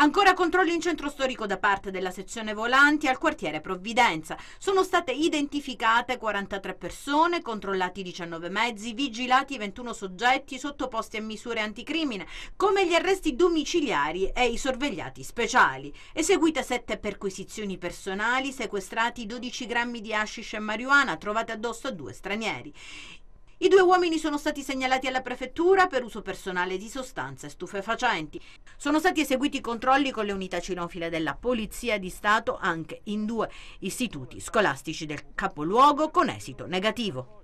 Ancora controlli in centro storico da parte della sezione volanti al quartiere Provvidenza. Sono state identificate 43 persone, controllati 19 mezzi, vigilati 21 soggetti sottoposti a misure anticrimine, come gli arresti domiciliari e i sorvegliati speciali. Eseguite 7 perquisizioni personali, sequestrati 12 grammi di hashish e marijuana, trovate addosso a due stranieri. I due uomini sono stati segnalati alla prefettura per uso personale di sostanze stupefacenti. Sono stati eseguiti controlli con le unità cinofile della Polizia di Stato anche in due istituti scolastici del capoluogo con esito negativo.